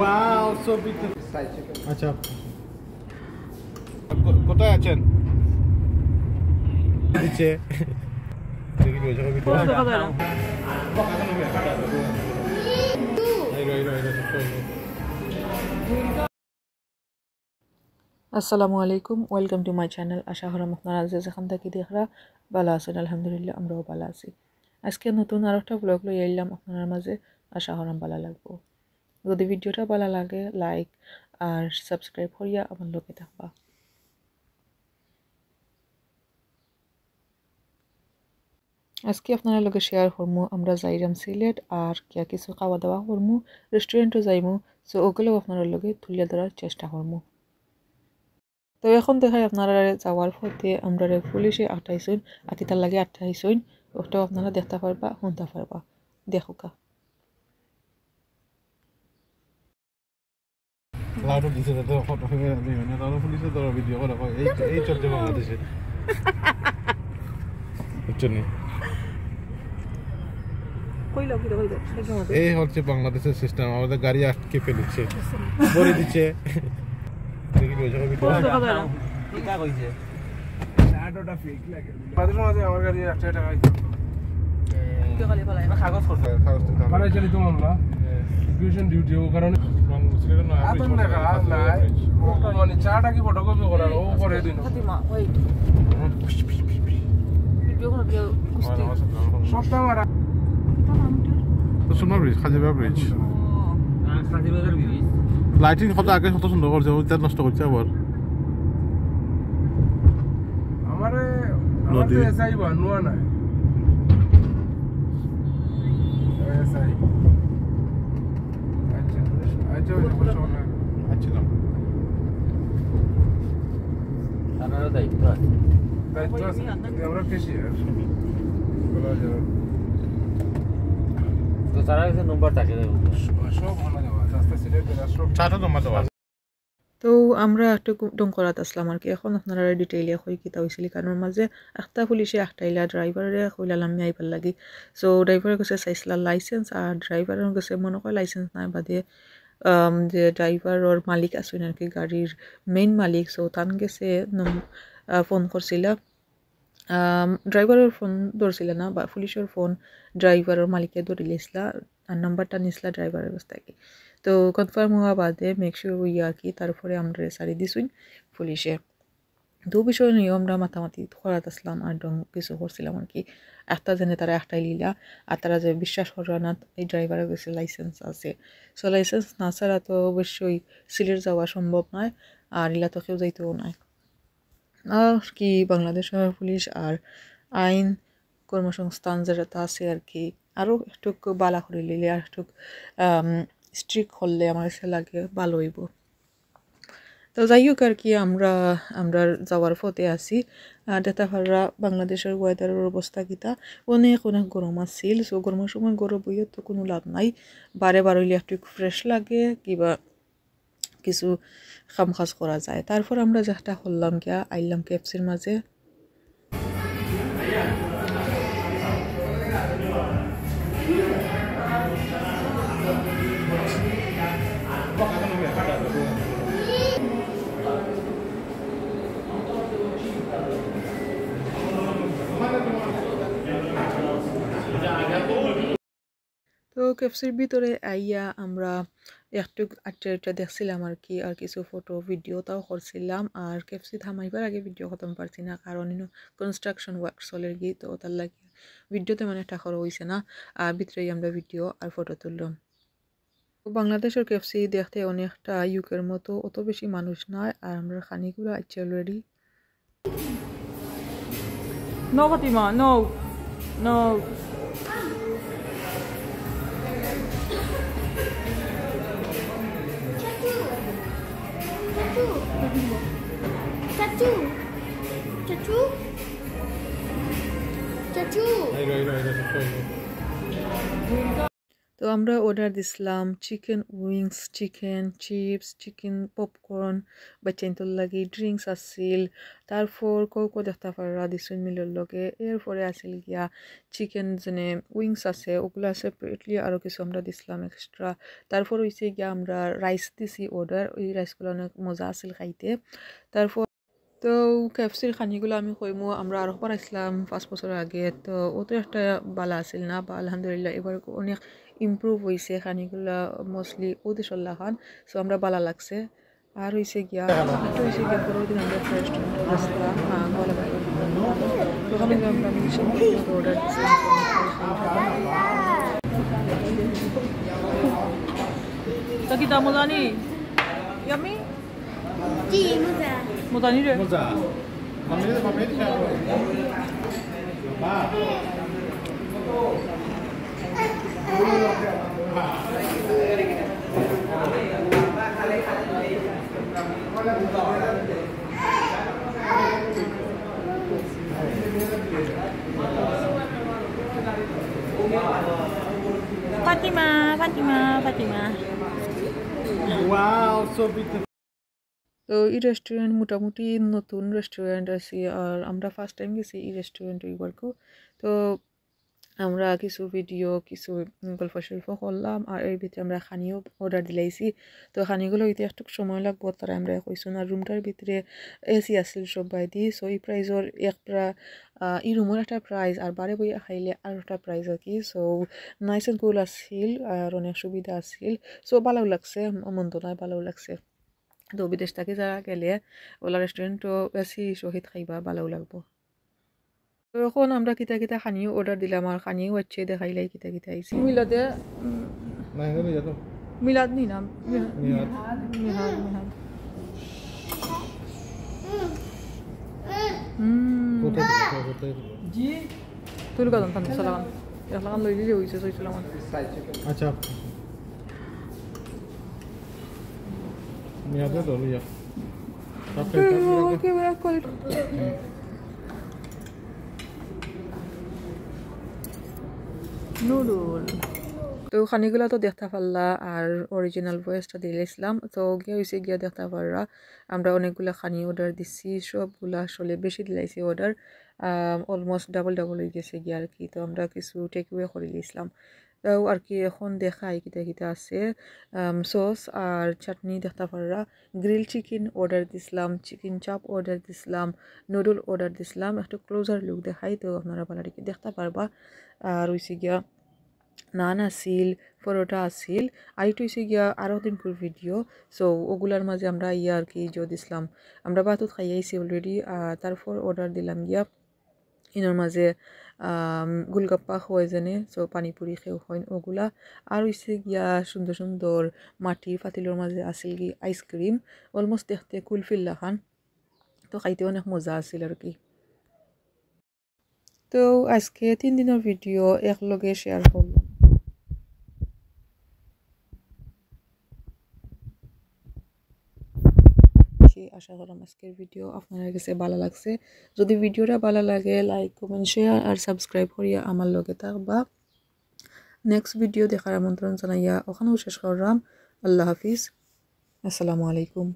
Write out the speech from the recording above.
wow, so beautiful. আচ্ছা কোথায় আছেন নিচে দেখি বসে কবি তো এই রই রই রই আসসালামু আলাইকুম ওয়েলকাম টু মাই চ্যানেল আশা হলাম আপনার আজিজ এখান থেকে দেখরা ভালো আছেন আলহামদুলিল্লাহ আমরাও ভালো আছি আজকে নতুন আর একটা ব্লগ লই আইলাম আপনার মাঝে আশা হলাম ভালো লাগবো যদি ভিডিওটা ভালো লাগে লাইক আর সাবস্ক্রাইব করিয়া আমার লোকে থাকবা আজকে আপনারা লোকে শেয়ার করমু আমরা যাইরাম সিলেট আর কিয়া কিছু খাওয়া দাওয়া করমু রেস্টুরেন্টও যাইমু সো ওগুলোও আপনারা লোকে তুলে ধরার চেষ্টা করমু তো এখন দেখায় আপনারা যাওয়ার পথে আমরা পুলিশে আটাইছুন আতিতার লাগে আটাইছুন ওটাও আপনারা দেখতে পারবা শুনতে পারবা দেখুকা লাউডও মানে বাংলাদেশের সিস্টেম আমাদের গাড়ি আটকে ফেলেছে দিচ্ছে কি হয়েছে বুঝতে লাগে মাঝে মাঝে আমার গাড়ি 1 টাকা টাকা কাগজ কাগজ মানে চলি তো মামলা ইকুয়েশন ডিউটি ও চাটা কি ফটো কপি করার ও করে দিন সপ্তাহ মারা খাজিবা ব্রিজ খাজিবাজার ব্রিজ লাইটিং কত আগে কত সুন্দর করছে ওইটা নষ্ট করছে আবার আমারে নদী বানুয়া না আচ্ছা, আচ্ছা, আচ্ছা, দায়িত্ব আছে দায়িত্ব আছে তারা নম্বর থাকে সব ভালো তো আমরা একটা টঙ্করাত আসলাম আর কি এখন আপনারা ডিটেইলে হই কিতা হয়েছিল কারণ মাঝে আখটা পুলিশে আখটাইলা ড্রাইভারে কইলাম আমি আইবার লাগি সো ড্রাইভারে গেছে চাইছিলা লাইসেন্স আর ড্রাইভারের গেছে মনে কয় লাইসেন্স নাই বাদে যে ড্রাইভার ওর মালিক আসুন আর কি গাড়ির মেইন মালিক সো তান গেছে ফোন করছিলা ড্রাইভারের ফোন ধরছিল না বা পুলিশের ফোন ড্রাইভারের মালিকে ধরিলে ইসলা আর নাম্বারটা নিসলা ড্রাইভারের কাছ থেকে তো কনফার্ম হওয়া বাদে બાદે ওই আর কি তারপরে আমরা সারি দিসুই পুলিশে দু বিষয় নিয়ে আমরা মাতামাতি খরাত আসলাম আর ডং কিছু করছিলাম আর কি একটা জেনে তারা একটাই লীলা আর তারা যে বিশ্বাস করবে না এই ড্রাইভারের কাছে লাইসেন্স আছে সো লাইসেন্স না ছাড়া তো অবশ্যই সিলেট যাওয়া সম্ভব নয় আর ইলা তো কেউ যাইতেও নয় আর কি বাংলাদেশের পুলিশ আর আইন কর্মসংস্থান যেটা আছে আর কি আরও একটু বালা করে লিলে আর একটু স্ট্রিক হলে আমার সে লাগে ভালো হইব তো যাই হোক আর কি আমরা আমরা যাওয়ার পথে আছি ডেটাফাররা বাংলাদেশের ওয়েদারের অবস্থা কিতা অনেক অনেক গরম আছিল সো গরমের সময় গরম বইয়ে তো কোনো লাভ নাই বারে হইলে একটু ফ্রেশ লাগে কিবা কিছু কাম কাজ করা যায় তারপর আমরা যাটা করলাম গিয়া আইলাম কেফসির মাঝে তো ক্যাপসির ভিতরে আইয়া আমরা একটু আটটা আটটা দেখছিলাম আর কি আর কিছু ফটো ভিডিও তাও করছিলাম আর ক্যাপসি থামাইবার আগে ভিডিও খতম পারছি না কারণ ইনো কনস্ট্রাকশন ওয়ার্ক চলের গিয়ে তো তার লাগে ভিডিওতে মানে একটা খরচ হয়েছে না আর ভিতরেই আমরা ভিডিও আর ফটো তুললাম বাংলাদেশের ক্যাফসি দেখতে অনেকটা ইউকের মতো অত বেশি মানুষ নয় আর আমরা খানিকগুলো আছি অলরেডি No, Fatima, নৌ no. 짜쭈 짜쭈 짜쭈 이거 이거 이거 잡고 이거 তো আমরা অর্ডার দিছিলাম chicken wings chicken chips chicken popcorn বাচ্চাইনতর লাগি ড্রিঙ্কস আসিল তারপর কৌকো দেখতা পারা দিছুন মিলর লগে এরপরে আসিল গিয়া চিকেন যেনে উইংস আছে ওগুলো আছে প্লেটলি আরও কিছু আমরা দিছিলাম এক্সট্রা তারপর হইছে গিয়া আমরা রাইস দিছি অর্ডার ওই রাইসগুলো অনেক মজা আসিল খাইতে তারপর তো কেফসির খানিগুলো আমি কইমু আমরা আরও পর পাঁচ বছর আগে তো ওতে একটা বালা আছিল না বা আলহামদুলিল্লাহ এবার অনেক ইম্প্রুভ হয়েছে খানিগুলো মোস্টলি ওদের সল্লা খান সো আমরা বালা লাগছে আর হয়েছে গিয়া একটু হয়েছে গিয়া পরের দিন আমরা ফ্রেশ রাস্তা হ্যাঁ গলা ওখানে আমরা অর্ডার দিচ্ছি কিতা মোজানি ইয়ামি জি মোজা মোজানি রে মোজা মামি মামি বাবা Fatima, Fatima, Fatima. Wow, so beautiful. তো এই রেস্টুরেন্ট মোটামুটি নতুন রেস্টুরেন্ট আছে আর আমরা ফার্স্ট টাইম গেছি এই রেস্টুরেন্ট ওইবারকেও তো আমরা কিছু ভিডিও কিছু গল্প শিল্প করলাম আর এর ভিতরে আমরা খানিও অর্ডার দিলাইছি তো খানিগুলো ইতি একটু সময় লাগবো তারা আমরা কইসুন আর রুমটার ভিতরে এসি আসছিল সব বাইদি সো এই প্রাইজর একটা ই রুমের একটা প্রাইজ আর বারে বই খাইলে আর একটা প্রাইজ আর কি সো নাইস এন্ড কুল আসছিল আর অনেক সুবিধা আসছিল সো ভালো লাগছে মন্দ নয় ভালো লাগছে তো বিদেশ থাকি যারা গেলে ওলা রেস্টুরেন্টও বেশি শহীদ খাইবা ভালো লাগবো তো এখন আমরা কিতা কিতা খানিও অর্ডার দিলাম আর খানিও হচ্ছে দেখাইলাই কিতা কিতা আইসি মিলাদে মিলাদ নি না জি তুলকা দন্তান দিলে হইছে সইছিলাম আচ্ছা নুডুল তো খানিগুলো তো দেখতে পারলা আর অরিজিনাল ভয়েসটা দিয়ে ইসলাম তো গিয়ে হয়েছে গিয়া দেখতে পাররা আমরা অনেকগুলো খানি অর্ডার দিচ্ছি সবগুলো আসলে বেশি দিলাইছি অর্ডার অলমোস্ট ডাবল ডাবল হয়ে গেছে গিয়ে আর কি তো আমরা কিছু টেকওয়ে করে দিয়েছিলাম তাও আর কি এখন দেখাই কিতা কিতা আছে সস আর চাটনি দেখতে পাররা গ্রিল চিকেন অর্ডার দিছিলাম চিকেন চাপ অর্ডার দিছিলাম নুডল অর্ডার দিছিলাম একটু ক্লোজার লুক দেখাই তো আপনারা বালাটিকে দেখতে পারবা আর হইছে গিয়া নান আসিল পরোটা আসিল আর একটু হয়েছে গিয়া আরও দিনপুর ভিডিও সো ওগুলার মাঝে আমরা ইয়া আর কি জো দিছিলাম আমরা বাতুত খাইয়াইছি অলরেডি তারপর অর্ডার দিলাম গিয়া ইনোর মাঝে গোলগাপ্পা খোয়াই জানে সো পানিপুরি খেও হয় ওগুলা আর হইছে গিয়া সুন্দর সুন্দর মাটির ফাতিলোর মাঝে আছিল কি আইসক্রিম অলমোস্ট দেখতে কুলফিল্লা খান তো খাইতে অনেক মজা আছিল আর কি তো আজকে তিন দিনের ভিডিও একলগে শেয়ার করবো সবাইকে আশা করলাম আজকের ভিডিও আপনার কাছে ভালো লাগছে যদি ভিডিওটা ভালো লাগে লাইক কমেন্ট শেয়ার আর সাবস্ক্রাইব করিয়া আমার লগে থাকবা নেক্সট ভিডিও দেখার আমন্ত্রণ জানাইয়া ওখানেও শেষ করলাম আল্লাহ হাফিজ আসসালামু আলাইকুম